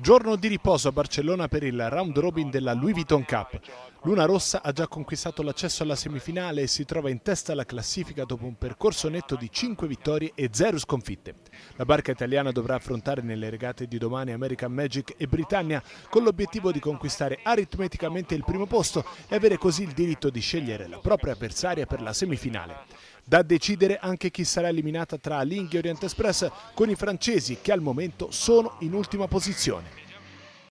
Giorno di riposo a Barcellona per il round robin della Louis Vuitton Cup. Luna Rossa ha già conquistato l'accesso alla semifinale e si trova in testa alla classifica dopo un percorso netto di 5 vittorie e 0 sconfitte. La barca italiana dovrà affrontare nelle regate di domani American Magic e Britannia con l'obiettivo di conquistare aritmeticamente il primo posto e avere così il diritto di scegliere la propria avversaria per la semifinale. Da decidere anche chi sarà eliminata tra Linghi e Oriente Express con i francesi che al momento sono in ultima posizione.